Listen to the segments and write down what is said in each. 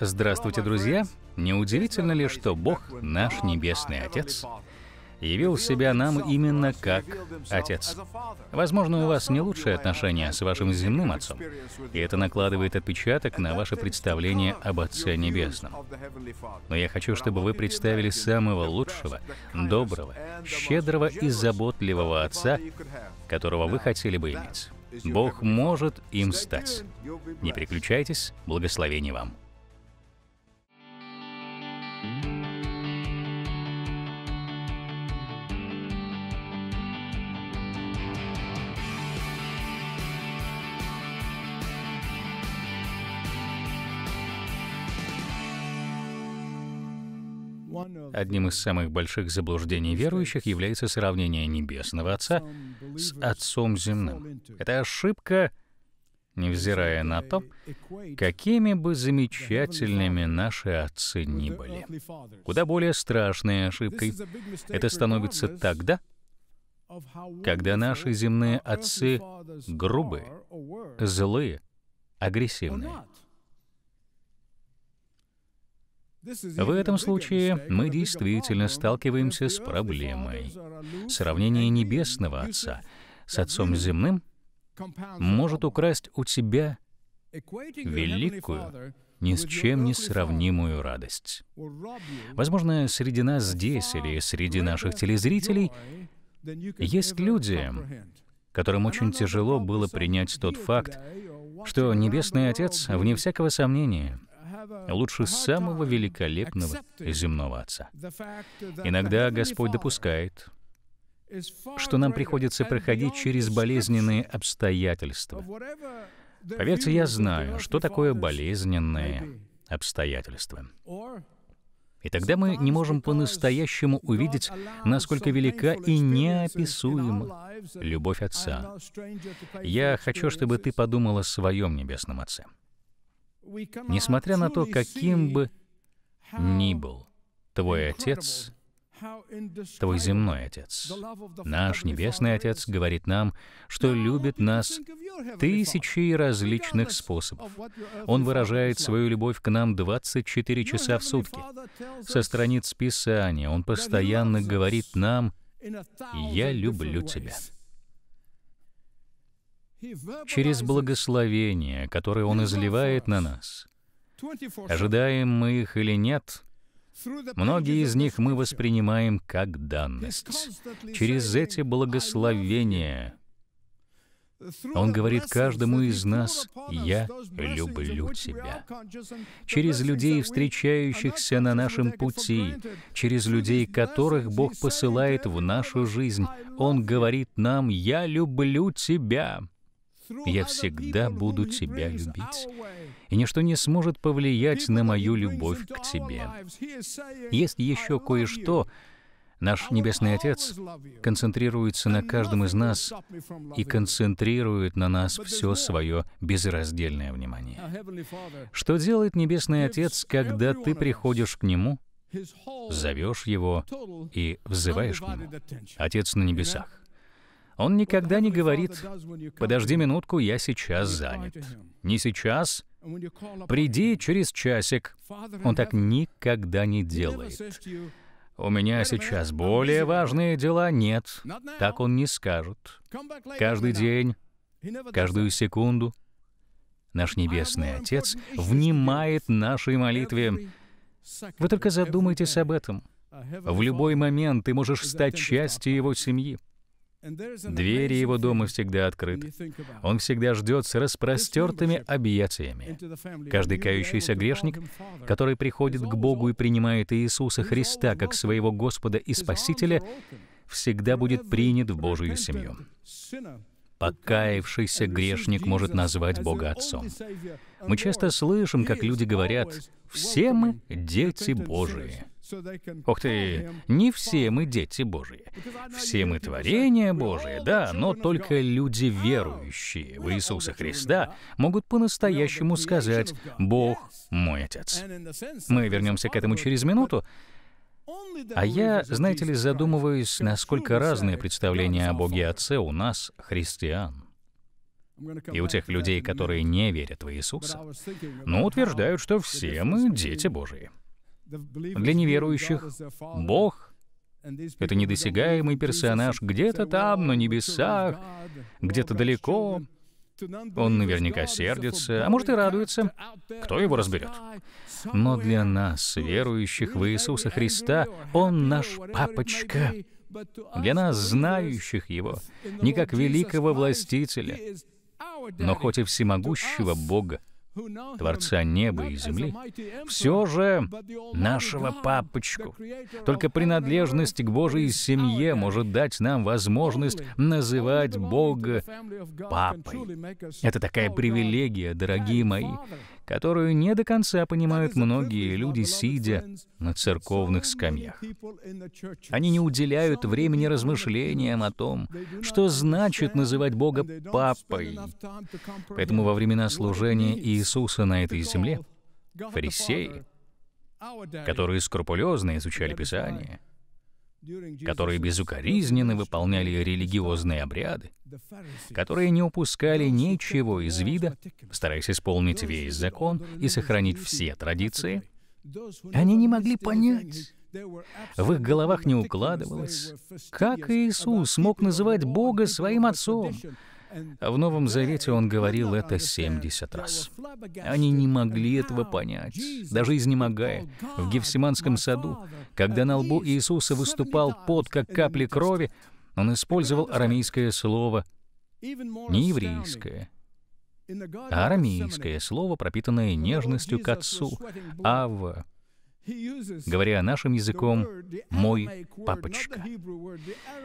Здравствуйте, друзья! Неудивительно ли, что Бог, наш Небесный Отец, явил себя нам именно как Отец. Возможно, у вас не лучшие отношения с вашим земным Отцом, и это накладывает отпечаток на ваше представление об Отце Небесном. Но я хочу, чтобы вы представили самого лучшего, доброго, щедрого и заботливого Отца, которого вы хотели бы иметь. Бог может им стать. Не переключайтесь, Благословение вам. Одним из самых больших заблуждений верующих является сравнение Небесного Отца с Отцом земным. Это ошибка, невзирая на то, какими бы замечательными наши отцы ни были. Куда более страшной ошибкой это становится тогда, когда наши земные отцы грубые, злые, агрессивные. В этом случае мы действительно сталкиваемся с проблемой. Сравнение Небесного Отца с Отцом Земным может украсть у тебя великую, ни с чем не сравнимую радость. Возможно, среди нас здесь или среди наших телезрителей есть люди, которым очень тяжело было принять тот факт, что Небесный Отец, вне всякого сомнения, лучше самого великолепного земного Отца. Иногда Господь допускает, что нам приходится проходить через болезненные обстоятельства. Поверьте, я знаю, что такое болезненные обстоятельства. И тогда мы не можем по-настоящему увидеть, насколько велика и неописуема любовь Отца. Я хочу, чтобы ты подумал о своем Небесном Отце. Несмотря на то, каким бы ни был твой Отец, твой земной Отец, наш Небесный Отец говорит нам, что любит нас тысячи различных способов. Он выражает свою любовь к нам 24 часа в сутки. Со страниц Писания Он постоянно говорит нам «Я люблю тебя» через благословение, которое Он изливает на нас. Ожидаем мы их или нет, многие из них мы воспринимаем как данность. Через эти благословения он говорит каждому из нас, «Я люблю тебя». Через людей, встречающихся на нашем пути, через людей, которых Бог посылает в нашу жизнь, Он говорит нам, «Я люблю тебя» я всегда буду тебя любить, и ничто не сможет повлиять на мою любовь к тебе. Есть еще кое-что, Наш Небесный Отец концентрируется на каждом из нас и концентрирует на нас все свое безраздельное внимание. Что делает Небесный Отец, когда ты приходишь к Нему, зовешь Его и взываешь к Нему? Отец на небесах. Он никогда не говорит, «Подожди минутку, я сейчас занят». «Не сейчас», «Приди через часик». Он так никогда не делает. «У меня сейчас более важные дела нет». Так он не скажет. Каждый день, каждую секунду наш Небесный Отец внимает нашей молитве. Вы только задумайтесь об этом. В любой момент ты можешь стать частью Его семьи. Двери его дома всегда открыты. Он всегда ждет с распростертыми объятиями. Каждый кающийся грешник, который приходит к Богу и принимает Иисуса Христа как своего Господа и Спасителя, всегда будет принят в Божию семью. Покаявшийся грешник может назвать Бога Отцом. Мы часто слышим, как люди говорят, «Все мы дети Божии». Ух ты, не все мы дети Божьи. Все мы творения Божие, да, но только люди oh, верующие в Иисуса Христа могут по-настоящему сказать «Бог мой Отец». Мы вернемся к этому через минуту, а я, знаете ли, задумываюсь, насколько разные представления о Боге Отце у нас, христиан. И у тех людей, которые не верят в Иисуса, но утверждают, что все мы дети Божии. Для неверующих Бог — это недосягаемый персонаж где-то там, на небесах, где-то далеко. Он наверняка сердится, а может и радуется. Кто его разберет? Но для нас, верующих в Иисуса Христа, Он наш папочка. Для нас, знающих Его, не как великого властителя, но хоть и всемогущего Бога. Творца неба и земли, все же нашего папочку. Только принадлежность к Божьей семье может дать нам возможность называть Бога папой. Это такая привилегия, дорогие мои, которую не до конца понимают многие люди, сидя на церковных скамьях. Они не уделяют времени размышлениям о том, что значит называть Бога «папой». Поэтому во времена служения Иисуса на этой земле фарисеи, которые скрупулезно изучали Писание, которые безукоризненно выполняли религиозные обряды, которые не упускали ничего из вида, стараясь исполнить весь закон и сохранить все традиции, они не могли понять, в их головах не укладывалось, как Иисус мог называть Бога своим отцом, в Новом Завете он говорил это 70 раз. Они не могли этого понять, даже изнемогая. В Гефсиманском саду, когда на лбу Иисуса выступал пот, как капли крови, он использовал арамейское слово, не еврейское, а арамейское слово, пропитанное нежностью к отцу, авва говоря нашим языком, «мой папочка».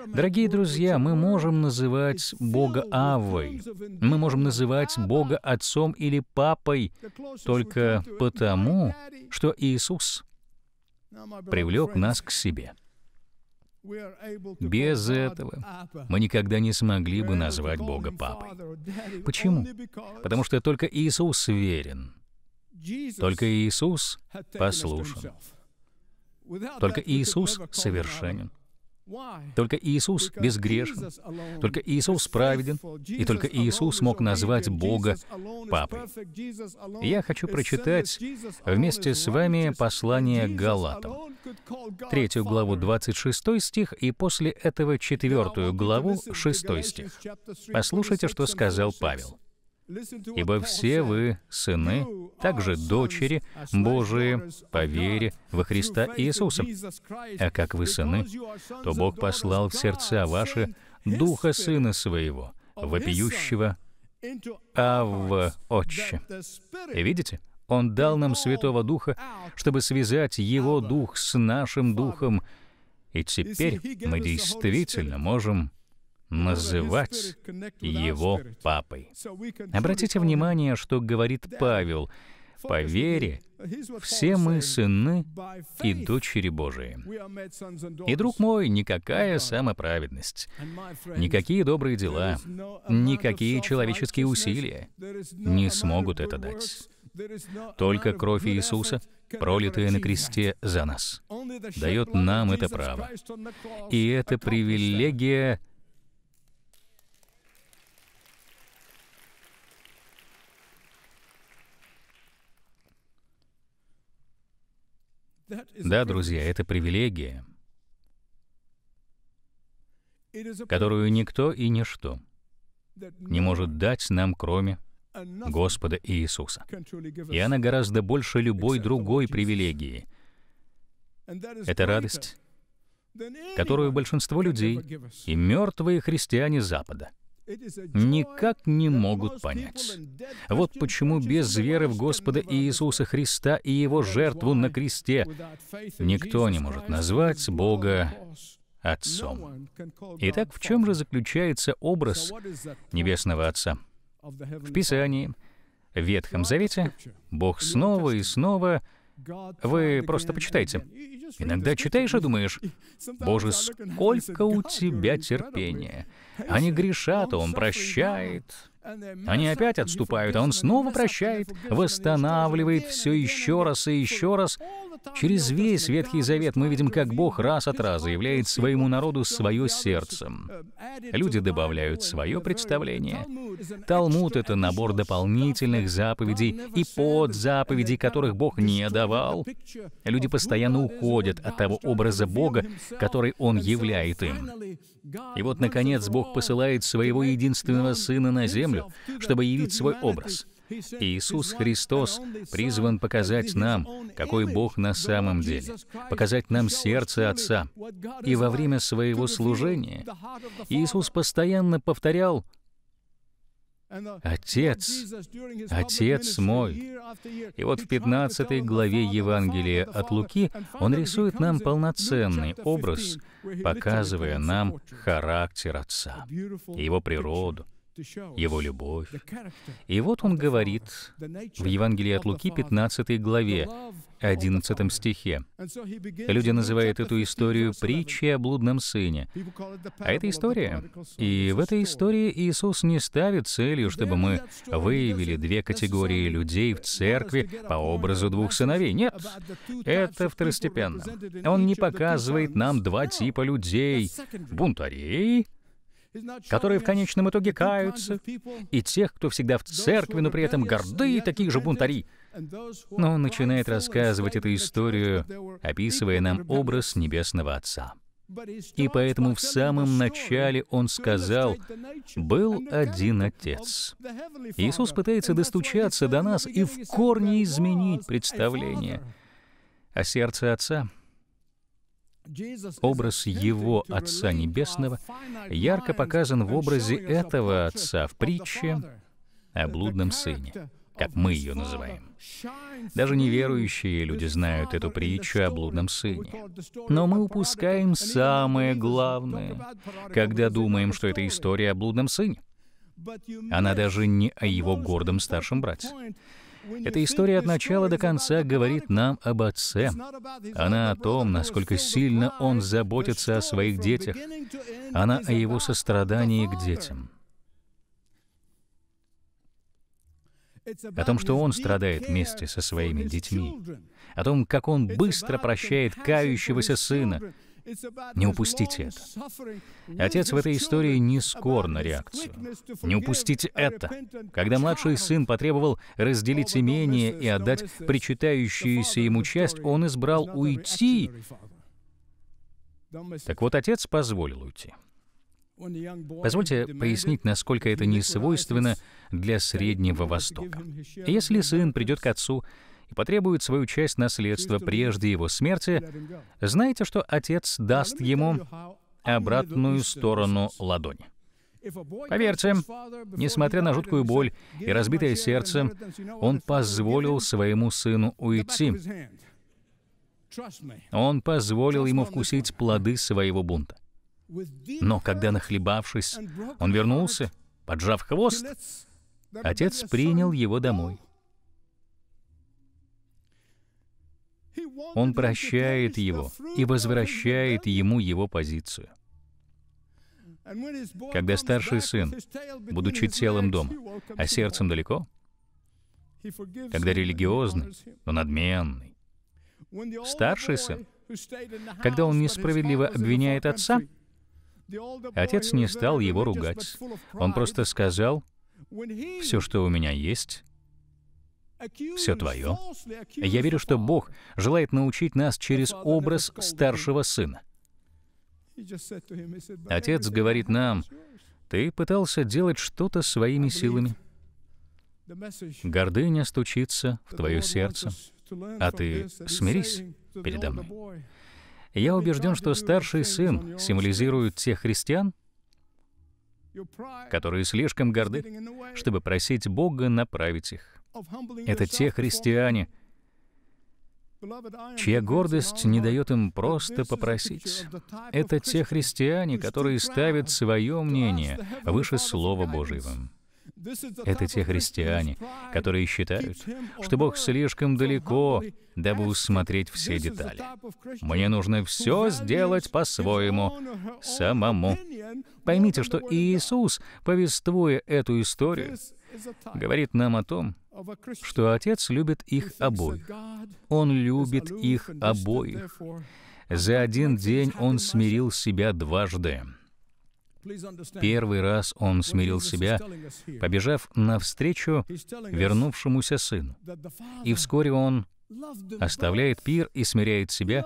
Дорогие друзья, мы можем называть Бога Авой, мы можем называть Бога Отцом или Папой только потому, что Иисус привлек нас к себе. Без этого мы никогда не смогли бы назвать Бога Папой. Почему? Потому что только Иисус верен — только Иисус послушен. Только Иисус совершенен. Только Иисус безгрешен, только Иисус праведен, и только Иисус мог назвать Бога Папой. Я хочу прочитать вместе с вами послание Галатам, третью главу 26 стих, и после этого четвертую главу 6 стих. Послушайте, что сказал Павел. Ибо все вы сыны, также дочери Божии по вере во Христа Иисуса. А как вы сыны, то Бог послал в сердца ваши Духа Сына Своего, вопиющего Авва Отче. Видите? Он дал нам Святого Духа, чтобы связать Его Дух с нашим Духом, и теперь мы действительно можем называть его папой. Обратите внимание, что говорит Павел. По вере все мы сыны и дочери Божии. И, друг мой, никакая самоправедность, никакие добрые дела, никакие человеческие усилия не смогут это дать. Только кровь Иисуса, пролитая на кресте за нас, дает нам это право. И это привилегия — Да, друзья, это привилегия, которую никто и ничто не может дать нам, кроме Господа Иисуса. И она гораздо больше любой другой привилегии. Это радость, которую большинство людей и мертвые христиане Запада — никак не могут понять. Вот почему без веры в Господа Иисуса Христа и Его жертву на кресте никто не может назвать Бога Отцом. Итак, в чем же заключается образ Небесного Отца? В Писании, в Ветхом Завете, Бог снова и снова — вы просто почитайте. Иногда читаешь и думаешь, «Боже, сколько у тебя терпения! Они грешат, а Он прощает!» Они опять отступают, а он снова прощает, восстанавливает все еще раз и еще раз. Через весь Ветхий Завет мы видим, как Бог раз от раза являет своему народу свое сердце. Люди добавляют свое представление. Талмуд — это набор дополнительных заповедей и подзаповедей, которых Бог не давал. Люди постоянно уходят от того образа Бога, который Он являет им. И вот, наконец, Бог посылает своего единственного Сына на землю, землю, чтобы явить свой образ. Иисус Христос призван показать нам, какой Бог на самом деле, показать нам сердце Отца. И во время своего служения Иисус постоянно повторял «Отец, Отец мой». И вот в 15 главе Евангелия от Луки он рисует нам полноценный образ, показывая нам характер Отца, Его природу, его любовь. И вот он говорит в Евангелии от Луки 15 главе, 11 стихе. Люди называют эту историю притчей о блудном сыне. А это история. И в этой истории Иисус не ставит целью, чтобы мы выявили две категории людей в церкви по образу двух сыновей. Нет, это второстепенно. Он не показывает нам два типа людей — бунтарей которые в конечном итоге каются, и тех, кто всегда в церкви, но при этом горды, и таких же бунтари. Но он начинает рассказывать эту историю, описывая нам образ Небесного Отца. И поэтому в самом начале он сказал, «Был один Отец». Иисус пытается достучаться до нас и в корне изменить представление о а сердце Отца — Образ его Отца Небесного ярко показан в образе этого Отца в притче о блудном сыне, как мы ее называем. Даже неверующие люди знают эту притчу о блудном сыне. Но мы упускаем самое главное, когда думаем, что это история о блудном сыне. Она даже не о его гордом старшем брате. Эта история от начала до конца говорит нам об отце. Она о том, насколько сильно он заботится о своих детях. Она о его сострадании к детям. о том, что он страдает вместе со своими детьми, о том, как он быстро прощает кающегося сына, не упустите это. Отец в этой истории не скор на реакцию. Не упустите это. Когда младший сын потребовал разделить имение и отдать причитающуюся ему часть, он избрал уйти. Так вот, отец позволил уйти. Позвольте пояснить, насколько это не свойственно для Среднего Востока. Если сын придет к отцу и потребует свою часть наследства прежде его смерти, знаете, что отец даст ему обратную сторону ладони. Поверьте, несмотря на жуткую боль и разбитое сердце, он позволил своему сыну уйти. Он позволил ему вкусить плоды своего бунта. Но когда, нахлебавшись, он вернулся, поджав хвост, отец принял его домой. Он прощает его и возвращает ему его позицию. Когда старший сын, будучи целым дома, а сердцем далеко, когда религиозный, но надменный, старший сын, когда он несправедливо обвиняет отца, отец не стал его ругать. Он просто сказал, «Все, что у меня есть, все твое. Я верю, что Бог желает научить нас через образ старшего сына. Отец говорит нам, ты пытался делать что-то своими силами. Гордыня стучится в твое сердце, а ты смирись передо мной. Я убежден, что старший сын символизирует тех христиан, которые слишком горды, чтобы просить Бога направить их. Это те христиане, чья гордость не дает им просто попросить. Это те христиане, которые ставят свое мнение выше Слова Божьего. Это те христиане, которые считают, что Бог слишком далеко, дабы усмотреть все детали. Мне нужно все сделать по-своему, самому. Поймите, что Иисус, повествуя эту историю, говорит нам о том, что Отец любит их обоих. Он любит их обоих. За один день Он смирил себя дважды. Первый раз он смирил себя, побежав навстречу вернувшемуся сыну. И вскоре он оставляет пир и смиряет себя,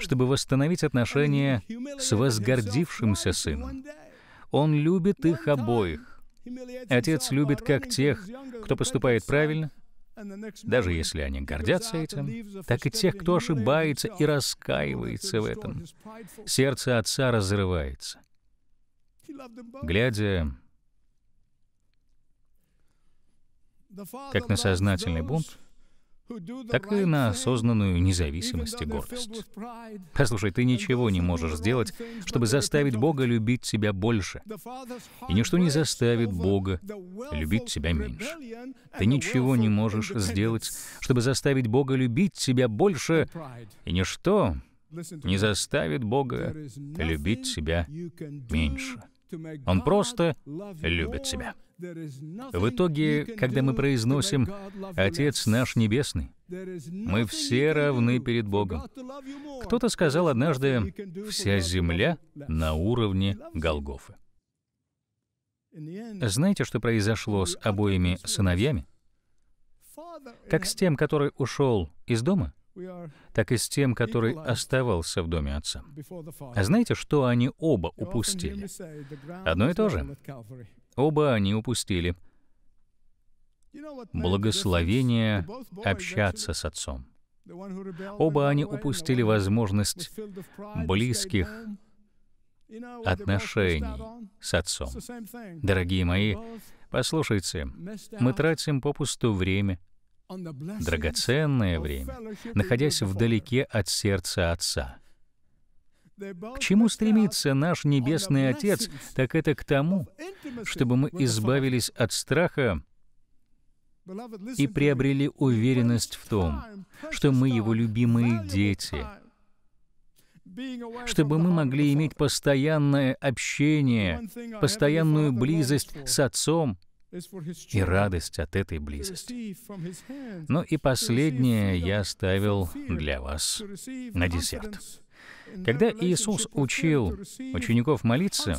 чтобы восстановить отношения с возгордившимся сыном. Он любит их обоих, Отец любит как тех, кто поступает правильно, даже если они гордятся этим, так и тех, кто ошибается и раскаивается в этом. Сердце отца разрывается. Глядя как на сознательный бунт, так и на осознанную независимость и гордость. Послушай, ты ничего не можешь сделать, чтобы заставить Бога любить тебя больше. И ничто не заставит Бога любить тебя меньше. Ты ничего не можешь сделать, чтобы заставить Бога любить тебя больше, и ничто не заставит Бога любить себя меньше. Он просто любит себя. В итоге, когда мы произносим «Отец наш Небесный», мы все равны перед Богом. Кто-то сказал однажды «Вся земля на уровне Голгофы». Знаете, что произошло с обоими сыновьями? Как с тем, который ушел из дома, так и с тем, который оставался в доме отца. А знаете, что они оба упустили? Одно и то же. Оба они упустили благословение общаться с отцом. Оба они упустили возможность близких отношений с отцом. Дорогие мои, послушайте, мы тратим попусту время, драгоценное время, находясь вдалеке от сердца Отца. К чему стремится наш Небесный Отец, так это к тому, чтобы мы избавились от страха и приобрели уверенность в том, что мы Его любимые дети, чтобы мы могли иметь постоянное общение, постоянную близость с Отцом — и радость от этой близости. Ну и последнее я оставил для вас на десерт. Когда Иисус учил учеников молиться,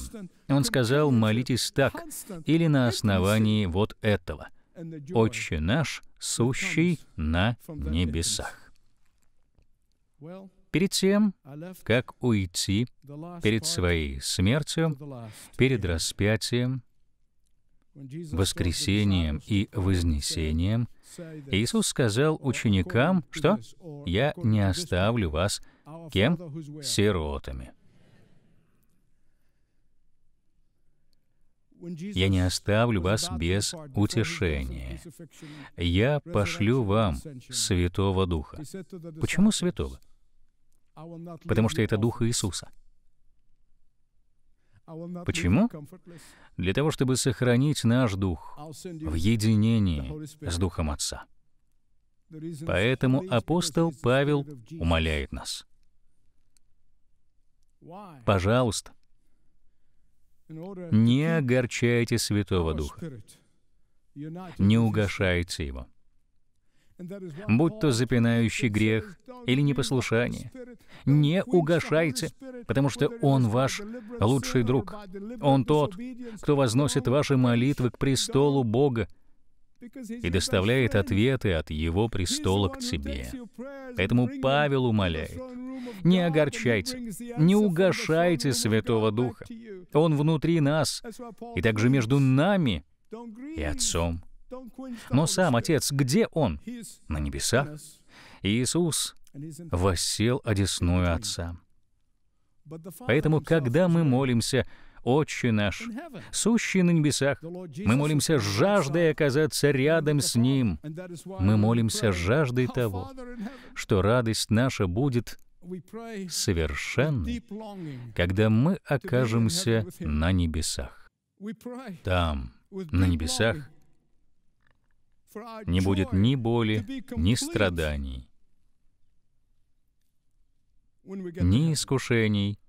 Он сказал «молитесь так» или на основании вот этого «Отче наш, сущий на небесах». Перед тем, как уйти, перед своей смертью, перед распятием, воскресением и вознесением, Иисус сказал ученикам, что «Я не оставлю вас кем? Сиротами». «Я не оставлю вас без утешения. Я пошлю вам Святого Духа». Почему Святого? Потому что это Дух Иисуса — Почему? Для того, чтобы сохранить наш дух в единении с Духом Отца. Поэтому апостол Павел умоляет нас. Пожалуйста, не огорчайте Святого Духа, не угашайте Его будь то запинающий грех или непослушание, не угашайте, потому что Он ваш лучший друг. Он тот, кто возносит ваши молитвы к престолу Бога и доставляет ответы от Его престола к тебе. Поэтому Павел умоляет, не огорчайте, не угашайте Святого Духа. Он внутри нас и также между нами и Отцом. Но сам Отец, где Он? На небесах. Иисус воссел одесную Отца. Поэтому, когда мы молимся «Отче наш», сущий на небесах, мы молимся жаждой оказаться рядом с Ним. Мы молимся жаждой того, что радость наша будет совершенной, когда мы окажемся на небесах. Там, на небесах, не будет ни боли, ни страданий, ни искушений,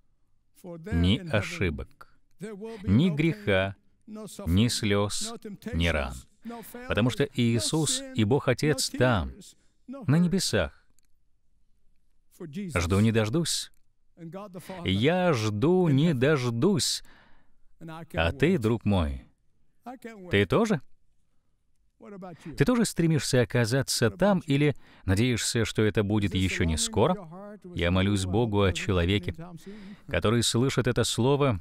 ни ошибок, ни греха, ни слез, ни ран. Потому что Иисус и Бог Отец там, на небесах. Жду не дождусь. Я жду не дождусь. А ты, друг мой, ты тоже? Ты тоже стремишься оказаться там или надеешься, что это будет еще не скоро? Я молюсь Богу о человеке, который слышит это слово,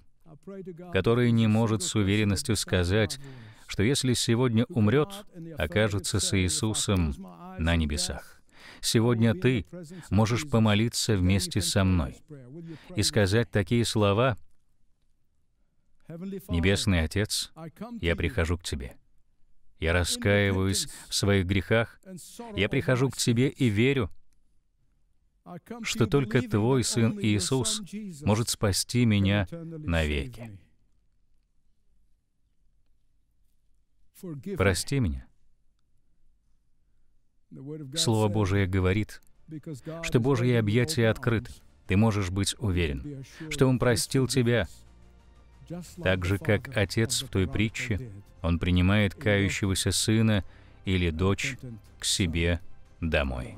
который не может с уверенностью сказать, что если сегодня умрет, окажется с Иисусом на небесах. Сегодня ты можешь помолиться вместе со мной и сказать такие слова «Небесный Отец, я прихожу к Тебе». Я раскаиваюсь в своих грехах. Я прихожу к Тебе и верю, что только Твой Сын Иисус может спасти меня навеки. Прости меня. Слово Божие говорит, что Божье объятие открыто. Ты можешь быть уверен, что Он простил тебя так же, как отец в той притче, он принимает кающегося сына или дочь к себе домой.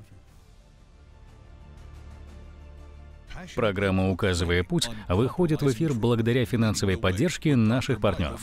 Программа «Указывая путь» выходит в эфир благодаря финансовой поддержке наших партнеров.